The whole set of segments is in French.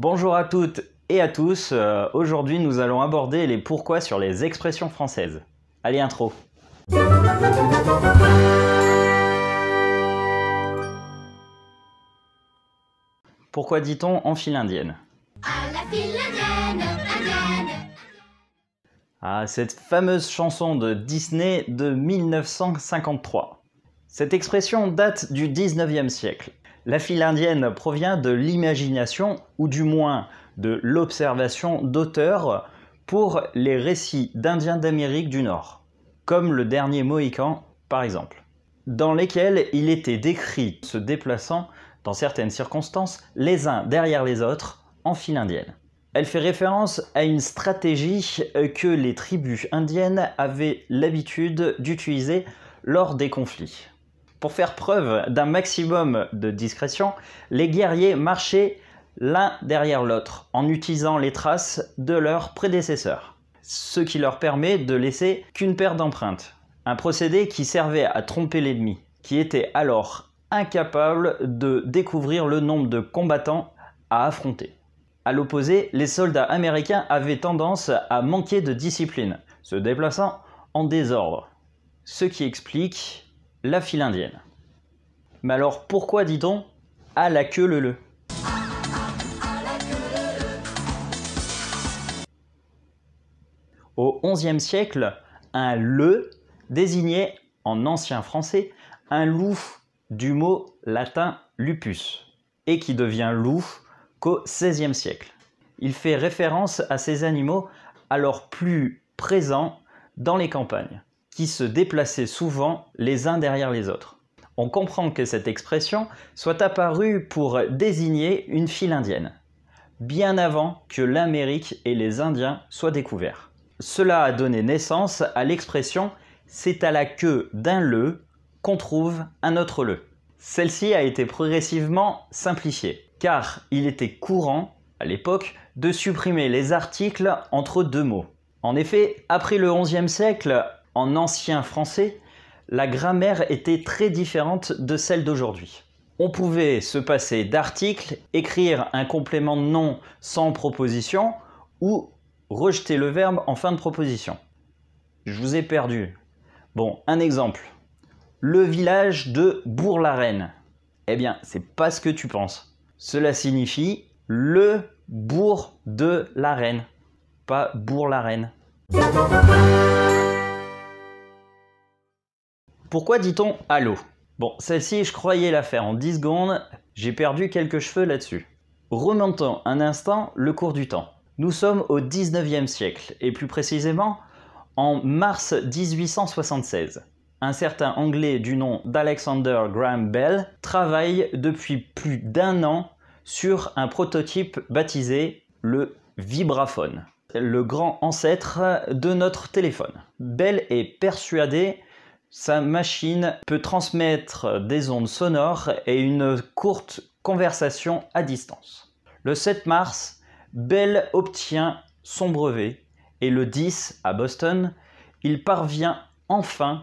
Bonjour à toutes et à tous. Euh, aujourd'hui, nous allons aborder les pourquoi sur les expressions françaises. Allez, intro. Pourquoi dit-on en file indienne Ah, cette fameuse chanson de Disney de 1953. Cette expression date du 19e siècle la file indienne provient de l'imagination, ou du moins de l'observation d'auteurs pour les récits d'Indiens d'Amérique du Nord, comme le dernier Mohican par exemple, dans lesquels il était décrit se déplaçant, dans certaines circonstances, les uns derrière les autres en file indienne. Elle fait référence à une stratégie que les tribus indiennes avaient l'habitude d'utiliser lors des conflits. Pour faire preuve d'un maximum de discrétion, les guerriers marchaient l'un derrière l'autre en utilisant les traces de leurs prédécesseurs, ce qui leur permet de laisser qu'une paire d'empreintes. Un procédé qui servait à tromper l'ennemi, qui était alors incapable de découvrir le nombre de combattants à affronter. À l'opposé, les soldats américains avaient tendance à manquer de discipline, se déplaçant en désordre, ce qui explique la file indienne. Mais alors pourquoi dit-on à la queue le le Au XIe siècle, un le désignait en ancien français un loup du mot latin lupus et qui devient loup qu'au XVIe siècle. Il fait référence à ces animaux alors plus présents dans les campagnes, qui se déplaçaient souvent les uns derrière les autres. On comprend que cette expression soit apparue pour désigner une file indienne, bien avant que l'Amérique et les Indiens soient découverts. Cela a donné naissance à l'expression c'est à la queue d'un le qu'on trouve un autre le. Celle-ci a été progressivement simplifiée, car il était courant, à l'époque, de supprimer les articles entre deux mots. En effet, après le XIe siècle, en ancien français, la grammaire était très différente de celle d'aujourd'hui. On pouvait se passer d'articles, écrire un complément de nom sans proposition ou rejeter le verbe en fin de proposition. Je vous ai perdu. Bon, un exemple. Le village de Bourg-la-Reine. Eh bien, c'est pas ce que tu penses. Cela signifie le bourg de la reine, pas Bourg-la-Reine. Pourquoi dit-on allô Bon, celle-ci, je croyais la faire en 10 secondes, j'ai perdu quelques cheveux là-dessus. Remontons un instant le cours du temps. Nous sommes au 19e siècle, et plus précisément en mars 1876. Un certain Anglais du nom d'Alexander Graham Bell travaille depuis plus d'un an sur un prototype baptisé le vibraphone, le grand ancêtre de notre téléphone. Bell est persuadé sa machine peut transmettre des ondes sonores et une courte conversation à distance. Le 7 mars, Bell obtient son brevet et le 10 à Boston, il parvient enfin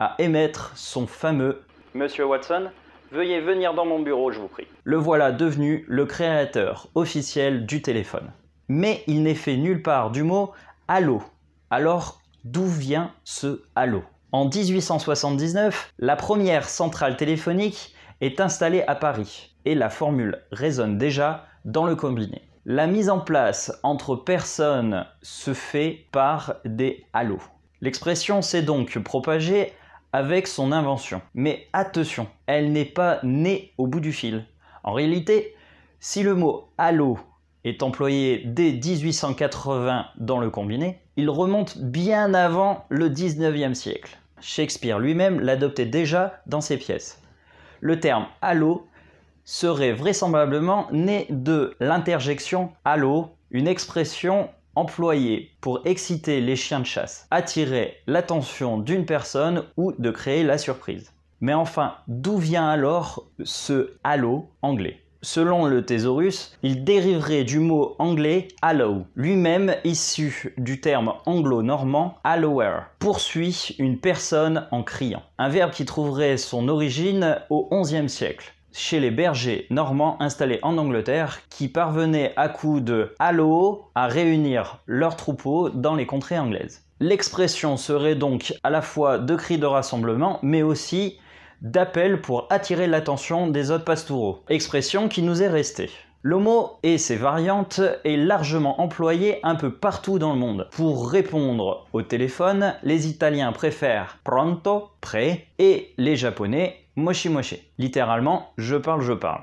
à émettre son fameux Monsieur Watson, veuillez venir dans mon bureau, je vous prie. Le voilà devenu le créateur officiel du téléphone. Mais il n'est fait nulle part du mot allô. Alors, d'où vient ce allô en 1879, la première centrale téléphonique est installée à Paris et la formule résonne déjà dans le combiné. La mise en place entre personnes se fait par des halos. L'expression s'est donc propagée avec son invention. Mais attention, elle n'est pas née au bout du fil. En réalité, si le mot halo est employé dès 1880 dans le combiné, il remonte bien avant le 19e siècle. Shakespeare lui-même l'adoptait déjà dans ses pièces. Le terme halo serait vraisemblablement né de l'interjection halo, une expression employée pour exciter les chiens de chasse, attirer l'attention d'une personne ou de créer la surprise. Mais enfin, d'où vient alors ce halo anglais Selon le thésaurus, il dériverait du mot anglais hallow, lui-même issu du terme anglo-normand halloware » poursuit une personne en criant, un verbe qui trouverait son origine au XIe siècle chez les bergers normands installés en Angleterre qui parvenaient à coup de hallow à réunir leurs troupeaux dans les contrées anglaises. L'expression serait donc à la fois de cri de rassemblement mais aussi d'appel pour attirer l'attention des autres pastoureaux. expression qui nous est restée. Le mot et ses variantes est largement employé un peu partout dans le monde. Pour répondre au téléphone, les Italiens préfèrent pronto, prêt, et les Japonais moshi Littéralement, je parle, je parle.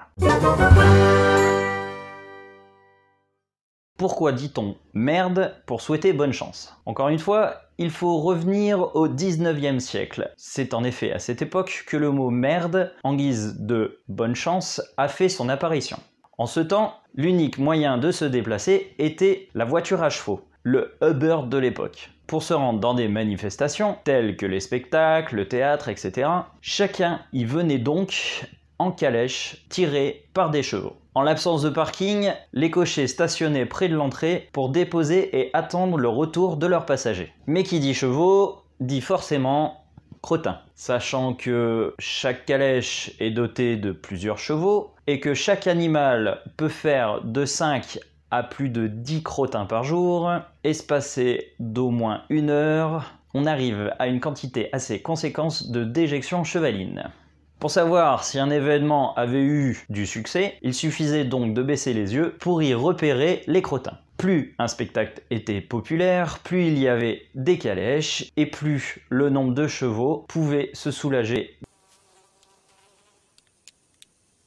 Pourquoi dit-on merde pour souhaiter bonne chance Encore une fois, il faut revenir au 19e siècle. C'est en effet à cette époque que le mot merde, en guise de bonne chance, a fait son apparition. En ce temps, l'unique moyen de se déplacer était la voiture à chevaux, le Uber de l'époque. Pour se rendre dans des manifestations, telles que les spectacles, le théâtre, etc., chacun y venait donc en calèche tiré par des chevaux. En l'absence de parking, les cochers stationnaient près de l'entrée pour déposer et attendre le retour de leurs passagers. Mais qui dit chevaux, dit forcément crottins. Sachant que chaque calèche est dotée de plusieurs chevaux et que chaque animal peut faire de 5 à plus de 10 crottins par jour, espacés d'au moins une heure, on arrive à une quantité assez conséquente de déjections chevalines. Pour savoir si un événement avait eu du succès, il suffisait donc de baisser les yeux pour y repérer les crottins. Plus un spectacle était populaire, plus il y avait des calèches et plus le nombre de chevaux pouvait se soulager.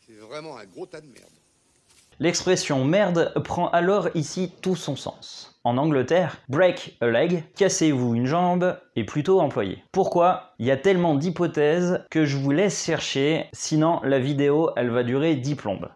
C'est vraiment un gros tas de merde. L'expression merde prend alors ici tout son sens. En Angleterre, break a leg, cassez-vous une jambe, est plutôt employé. Pourquoi Il y a tellement d'hypothèses que je vous laisse chercher, sinon la vidéo elle va durer dix plombes.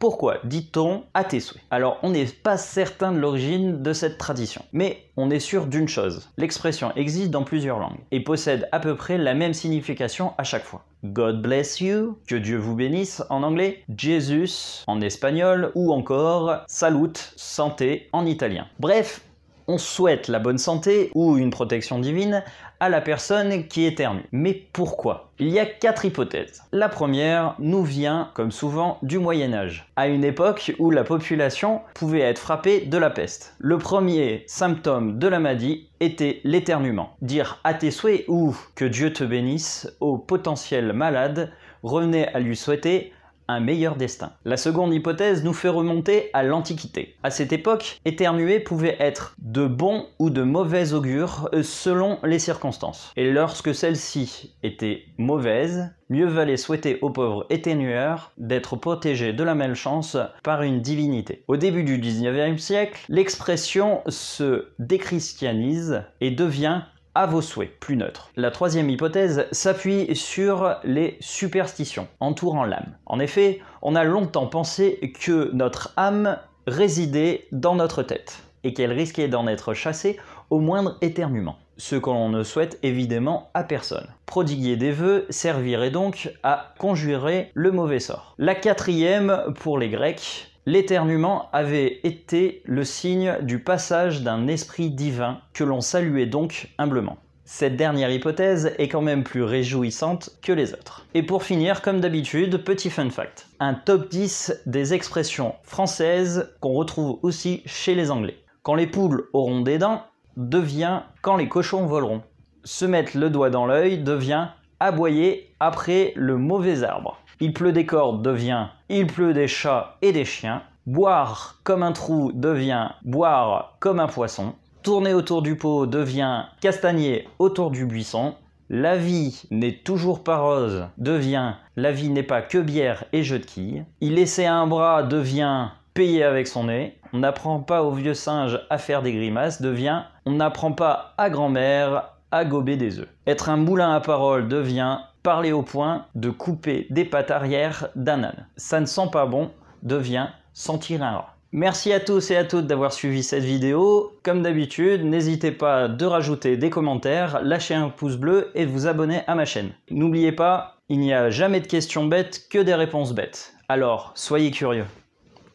Pourquoi dit-on à tes souhaits Alors on n'est pas certain de l'origine de cette tradition, mais on est sûr d'une chose, l'expression existe dans plusieurs langues et possède à peu près la même signification à chaque fois. God bless you, que Dieu vous bénisse en anglais, Jesus en espagnol ou encore salut, santé en italien. Bref, on souhaite la bonne santé ou une protection divine à la personne qui éternue. Mais pourquoi Il y a quatre hypothèses. La première nous vient, comme souvent, du Moyen Âge, à une époque où la population pouvait être frappée de la peste. Le premier symptôme de la maladie était l'éternuement. Dire à tes souhaits ou que Dieu te bénisse au potentiel malade revenait à lui souhaiter un meilleur destin. La seconde hypothèse nous fait remonter à l'Antiquité. À cette époque, éternuer pouvait être de bons ou de mauvais augure euh, selon les circonstances. Et lorsque celle-ci était mauvaise, mieux valait souhaiter aux pauvres éternueurs d'être protégés de la malchance par une divinité. Au début du 19e siècle, l'expression se déchristianise et devient à vos souhaits, plus neutres. La troisième hypothèse s'appuie sur les superstitions entourant l'âme. En effet, on a longtemps pensé que notre âme résidait dans notre tête et qu'elle risquait d'en être chassée au moindre éternuement, ce qu'on ne souhaite évidemment à personne. Prodiguer des vœux servirait donc à conjurer le mauvais sort. La quatrième, pour les Grecs, L'éternuement avait été le signe du passage d'un esprit divin que l'on saluait donc humblement. Cette dernière hypothèse est quand même plus réjouissante que les autres. Et pour finir, comme d'habitude, petit fun fact. Un top 10 des expressions françaises qu'on retrouve aussi chez les Anglais. Quand les poules auront des dents, devient quand les cochons voleront. Se mettre le doigt dans l'œil devient aboyer après le mauvais arbre. Il pleut des cordes devient Il pleut des chats et des chiens. Boire comme un trou devient Boire comme un poisson. Tourner autour du pot devient Castagner autour du buisson. La vie n'est toujours pas rose devient La vie n'est pas que bière et jeu de quilles. Il laissait un bras devient Payer avec son nez. On n'apprend pas au vieux singe à faire des grimaces devient On n'apprend pas à grand-mère à gober des œufs. Être un moulin à parole, devient parler au point de couper des pattes arrière d'un âne. Ça ne sent pas bon devient sentir un rat. Merci à tous et à toutes d'avoir suivi cette vidéo. Comme d'habitude, n'hésitez pas de rajouter des commentaires, lâcher un pouce bleu et de vous abonner à ma chaîne. N'oubliez pas, il n'y a jamais de questions bêtes que des réponses bêtes. Alors, soyez curieux.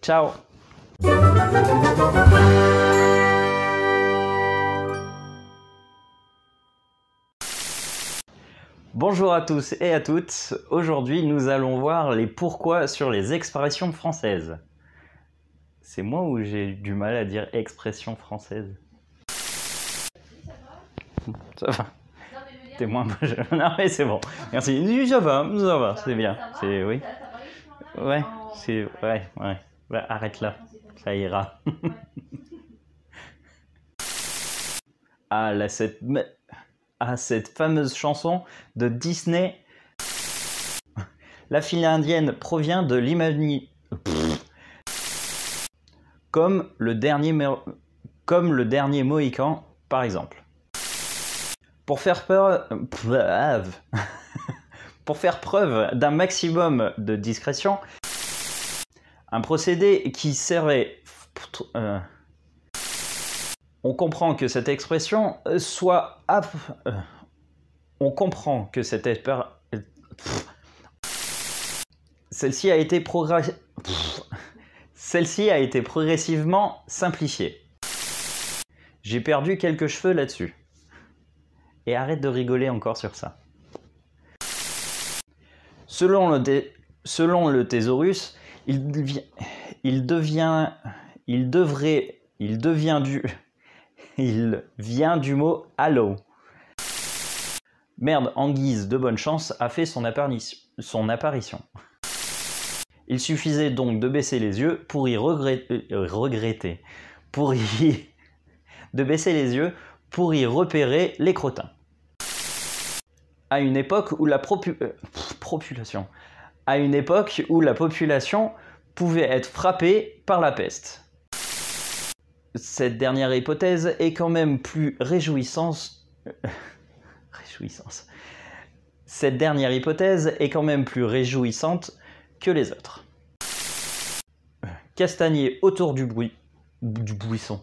Ciao Bonjour à tous et à toutes. Aujourd'hui, nous allons voir les pourquoi sur les expressions françaises. C'est moi ou j'ai du mal à dire expression française Ça va. T'es moins. Non, mais c'est bon. Merci. Ça va, ça va, c'est bien. C'est oui. Ouais, c'est ouais, ouais. Bah, arrête là, ça ira. ah là, cette à cette fameuse chanson de Disney. La file indienne provient de l'Imani. Comme le dernier comme le dernier Mohican, par exemple. Pour faire peur. Pour faire preuve d'un maximum de discrétion, un procédé qui servait euh, on comprend que cette expression euh, soit... Euh, on comprend que cette Celle-ci a été Celle-ci a été progressivement simplifiée. J'ai perdu quelques cheveux là-dessus. Et arrête de rigoler encore sur ça. Selon le, Selon le thésaurus, il, devient... il devient... Il devrait... Il devient du... Il vient du mot Halo. Merde, en guise de bonne chance, a fait son, apparition. Il suffisait donc de baisser les yeux pour y regretter, euh, regretter pour y de baisser les yeux pour y repérer les crottins. À une époque où la population, euh, à une époque où la population pouvait être frappée par la peste cette dernière hypothèse est quand même plus réjouissante. réjouissance. Cette dernière hypothèse est quand même plus réjouissante que les autres. Castanier autour du bruit du buisson.